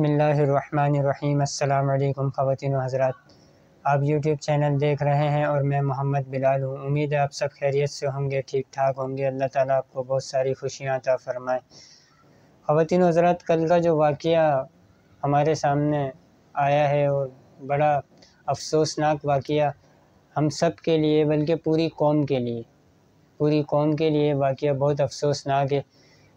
बसमीम् अल्लाम ख़वान हज़रा आप YouTube channel देख रहे हैं और मैं मोहम्मद बिलाल हूँ उम्मीद है आप सब खैरियत से होंगे ठीक ठाक होंगे अल्लाह ताला आपको बहुत सारी खुशियाँ अता फ़रमाएँ ख़वान हज़रात कल का जो वाक़ हमारे सामने आया है और बड़ा अफसोसनाक वाक़ हम सब के लिए बल्कि पूरी कौम के लिए पूरी कौम के लिए वाक़ बहुत अफसोसनाक है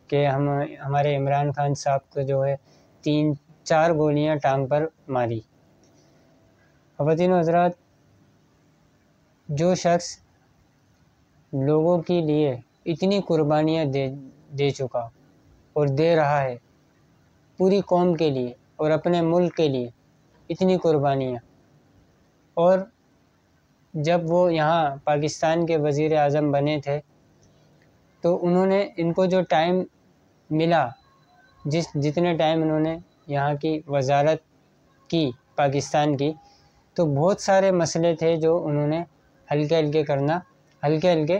कि हम हमारे इमरान खान साहब को जो है तीन चार गोलियां टांग पर मारी खवतिन हजरात जो शख्स लोगों के लिए इतनी कुर्बानियां दे दे चुका और दे रहा है पूरी कौम के लिए और अपने मुल्क के लिए इतनी कुर्बानियां और जब वो यहाँ पाकिस्तान के वज़ी अजम बने थे तो उन्होंने इनको जो टाइम मिला जिस जितने टाइम उन्होंने यहाँ की वजारत की पाकिस्तान की तो बहुत सारे मसले थे जो उन्होंने हल्के हल्के करना हल्के हल्के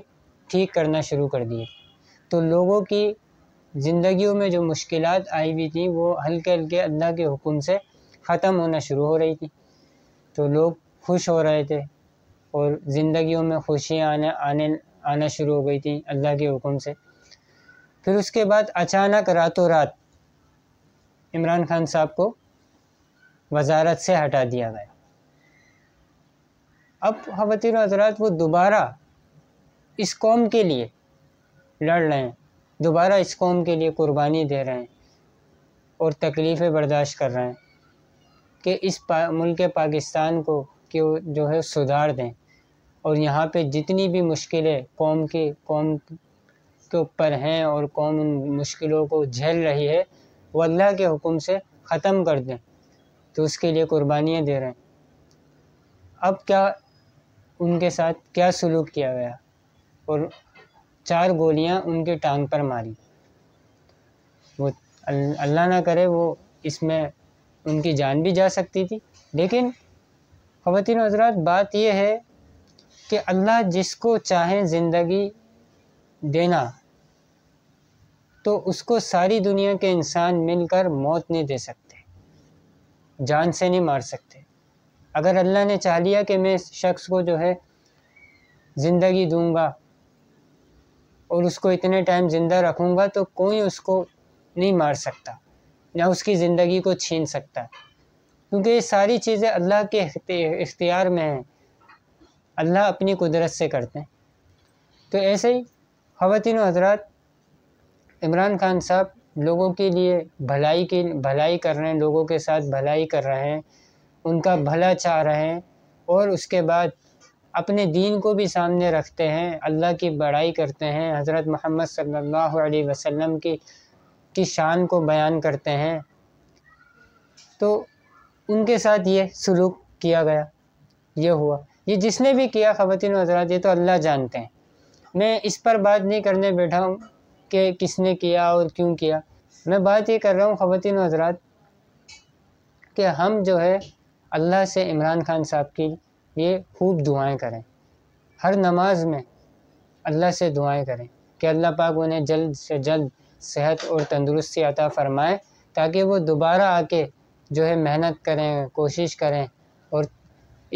ठीक करना शुरू कर दिए तो लोगों की ज़िंदगियों में जो मुश्किल आई हुई थी वो हल्के हल्के अल्लाह के हुक्म से ख़त्म होना शुरू हो रही थी तो लोग खुश हो रहे थे और ज़िंदगियों में खुशियाँ आने आने आना शुरू हो गई थी अल्लाह के हुक्म से फिर उसके बाद अचानक रातों रात इमरान खान साहब को वजारत से हटा दिया गया अब खातिन हजरात वो दोबारा इस कौम के लिए लड़ रहे हैं दोबारा इस कौम के लिए कुर्बानी दे रहे हैं और तकलीफ़ें बर्दाश्त कर रहे हैं कि इस मुल्क पाकिस्तान को कि जो है सुधार दें और यहाँ पे जितनी भी मुश्किलें कौम के कौम के ऊपर हैं और कौम उन मुश्किलों को झेल रही है वो अल्लाह के हुक्म से ख़त्म कर दें तो उसके लिए कुर्बानियाँ दे रहे हैं अब क्या उनके साथ क्या सलूक किया गया और चार गोलियां उनके टांग पर मारी वो अल्लाह ना करे वो इसमें उनकी जान भी जा सकती थी लेकिन ख़वान हजरात बात यह है कि अल्लाह जिसको चाहे ज़िंदगी देना तो उसको सारी दुनिया के इंसान मिलकर मौत नहीं दे सकते जान से नहीं मार सकते अगर अल्लाह ने चाह लिया कि मैं इस शख्स को जो है ज़िंदगी दूंगा और उसको इतने टाइम ज़िंदा रखूंगा तो कोई उसको नहीं मार सकता ना उसकी ज़िंदगी को छीन सकता क्योंकि ये सारी चीज़ें अल्लाह के इख्तियार में हैं अल्लाह अपनी कुदरत से करते हैं तो ऐसे ही खातिन हजरात इमरान खान साहब लोगों के लिए भलाई की भलाई कर रहे हैं लोगों के साथ भलाई कर रहे हैं उनका भला चाह रहे हैं और उसके बाद अपने दीन को भी सामने रखते हैं अल्लाह की बड़ाई करते हैं हज़रत मोहम्मद सल्लल्लाहु अलैहि वसल्लम की की शान को बयान करते हैं तो उनके साथ ये सलूक किया गया ये हुआ ये जिसने भी किया ख़वान हजरात ये तो अल्लाह जानते हैं मैं इस पर बात नहीं करने बैठा हूँ कि किसने किया और क्यों किया मैं बात ये कर रहा हूँ ख़वान हजरात कि हम जो है अल्लाह से इमरान खान साहब की ये खूब दुआएं करें हर नमाज में अल्लाह से दुआएं करें कि अल्लाह पाक उन्हें जल्द से जल्द सेहत और तंदुरुस्ती अता फ़रमाए ताकि वो दोबारा आके जो है मेहनत करें कोशिश करें और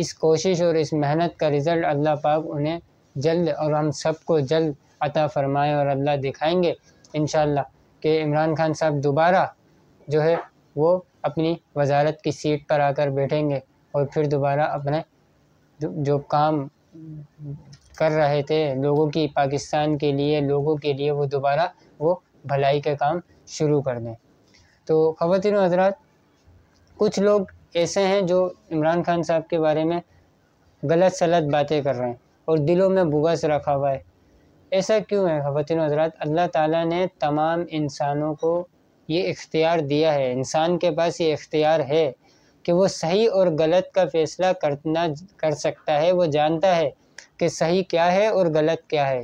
इस कोशिश और इस मेहनत का रिज़ल्ट अल्लाह पाक उन्हें जल्द और हम सबको जल्द अता फ़रमाएँ और अल्लाह दिखाएँगे इन कि इमरान खान साहब दोबारा जो है वो अपनी वजारत की सीट पर आकर बैठेंगे और फिर दोबारा अपने जो काम कर रहे थे लोगों की पाकिस्तान के लिए लोगों के लिए वो दोबारा वो भलाई के काम शुरू कर दें तो ख़वान हजरात कुछ लोग ऐसे हैं जो इमरान खान साहब के बारे में गलत सलत बातें कर रहे हैं और दिलों में बुगस रखा हुआ है ऐसा क्यों है ख़वान हजरात अल्लाह ताला ने तमाम इंसानों को ये इख्तियार दिया है इंसान के पास ये इख्तियार है कि वो सही और गलत का फ़ैसला करना कर सकता है वो जानता है कि सही क्या है और गलत क्या है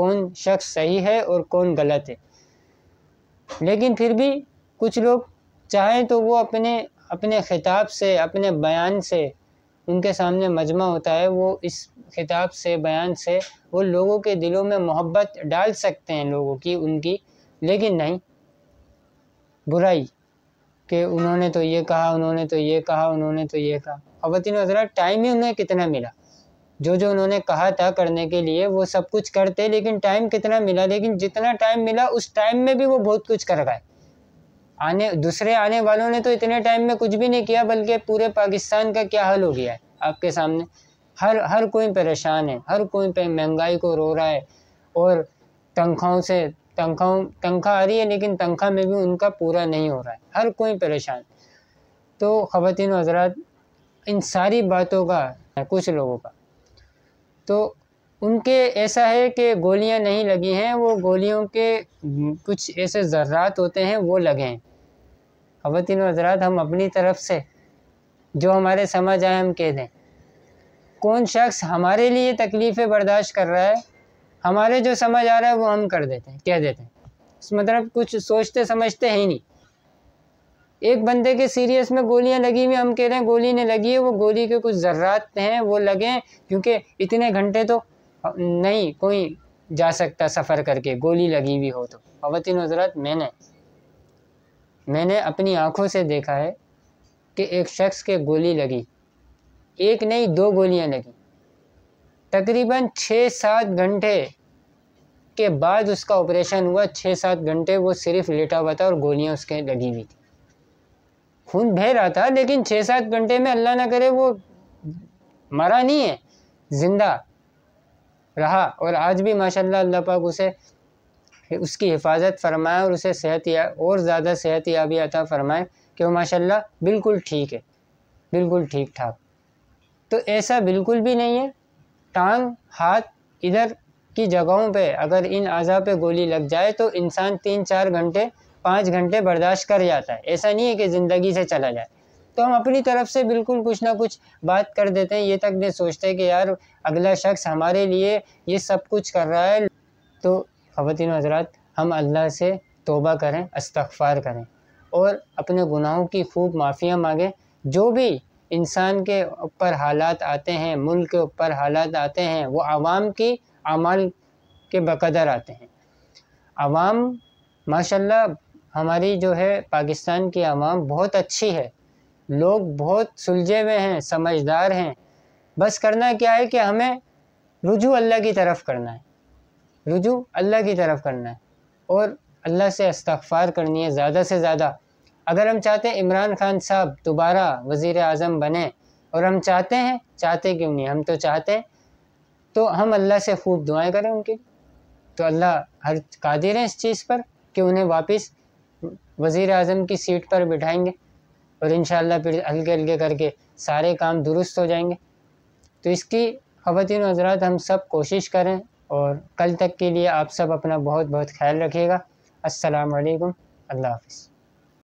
कौन शख्स सही है और कौन गलत है लेकिन फिर भी कुछ लोग चाहें तो वो अपने अपने ख़िताब से अपने बयान से उनके सामने मजमा होता है वो इस खिताब से बयान से वो लोगों के दिलों में मोहब्बत डाल सकते हैं लोगों की उनकी लेकिन नहीं बुराई कि उन्होंने तो ये कहा उन्होंने तो ये कहा उन्होंने तो ये कहा खवतिन हजरा टाइम ही उन्हें कितना मिला जो जो उन्होंने कहा था करने के लिए वो सब कुछ करते लेकिन टाइम कितना मिला लेकिन जितना टाइम मिला उस टाइम में भी वो बहुत कुछ कर गए आने दूसरे आने वालों ने तो इतने टाइम में कुछ भी नहीं किया बल्कि पूरे पाकिस्तान का क्या हल हो गया है आपके सामने हर हर कोई परेशान है हर कोई पे महंगाई को रो रहा है और तनख्वाहों से तनख्वाहों तनख्वाह आ रही है लेकिन तनख्वाह में भी उनका पूरा नहीं हो रहा है हर कोई परेशान तो ख़वान हजरात इन सारी बातों का कुछ लोगों का तो उनके ऐसा है कि गोलियां नहीं लगी हैं वो गोलियों के हम्म। कुछ ऐसे ज़र्रात होते हैं वो लगे हैं ख़वान हजरात हम अपनी तरफ से जो हमारे समझ आए हम कह दें कौन शख्स हमारे लिए तकलीफ़ें बर्दाश्त कर रहा है हमारे जो समझ आ रहा है वो हम कर देते हैं कह देते हैं इस मतलब कुछ सोचते समझते ही नहीं एक बंदे के सीरियस में गोलियां लगी हुई हम कह रहे हैं गोली ने लगी है वो गोली के कुछ ज़र्रात हैं वो लगे क्योंकि इतने घंटे तो नहीं कोई जा सकता सफ़र करके गोली लगी हुई हो तो खातिन हजरत मैंने मैंने अपनी आँखों से देखा है कि एक शख्स के गोली लगी एक नहीं दो गोलियां लगी तकरीबन छः सात घंटे के बाद उसका ऑपरेशन हुआ छः सात घंटे वो सिर्फ लेटा हुआ था और गोलियां उसके लगी हुई थी खून बह रहा था लेकिन छः सात घंटे में अल्लाह ना करे वो मरा नहीं है ज़िंदा रहा और आज भी माशाल्लाह अल्लाह पाक उसे उसकी हिफाजत फरमाए और उसे सेहत या और ज़्यादा सेहत याबी अता फरमाए कि वो माशाल्लाह बिल्कुल ठीक है बिल्कुल ठीक ठाक तो ऐसा बिल्कुल भी नहीं है टांग हाथ इधर की जगहों पे अगर इन अज़ा पे गोली लग जाए तो इंसान तीन चार घंटे पाँच घंटे बर्दाश्त कर जाता है ऐसा नहीं है कि ज़िंदगी से चला जाए तो हम अपनी तरफ से बिल्कुल कुछ ना कुछ बात कर देते हैं ये तक नहीं सोचते कि यार अगला शख्स हमारे लिए ये सब कुछ कर रहा है तो ख़वान हजरात हम अल्लाह से तोबा करें अस्तफार करें और अपने गुनाहों की खूब माफ़ियाँ मांगें जो भी इंसान के ऊपर हालात आते हैं मुल्क के ऊपर हालात आते हैं वो आवाम की अमाल के बकदर आते हैं आवाम माशाल्लाह हमारी जो है पाकिस्तान की आवाम बहुत अच्छी है लोग बहुत सुलझे हुए हैं समझदार हैं बस करना क्या है कि हमें रुजू अल्लाह की तरफ करना है रुजू अल्लाह की तरफ करना है और अल्लाह से इस्तफ़ार करनी है ज़्यादा से ज़्यादा अगर हम चाहते हैं इमरान खान साहब दोबारा वज़ी अजम बने और हम चाहते हैं चाहते क्यों नहीं हम तो चाहते हैं तो हम अल्लाह से खूब दुआएं करें उनकी तो अल्लाह हर कादिर है इस चीज़ पर कि उन्हें वापस वज़ी अजम की सीट पर बिठाएंगे और इन फिर हल्के हल्के करके सारे काम दुरुस्त हो जाएंगे तो इसकी ख़वान हजरात हम सब कोशिश करें और कल तक के लिए आप सब अपना बहुत बहुत ख्याल रखिएगा असलकम अल्लाह हाफिज़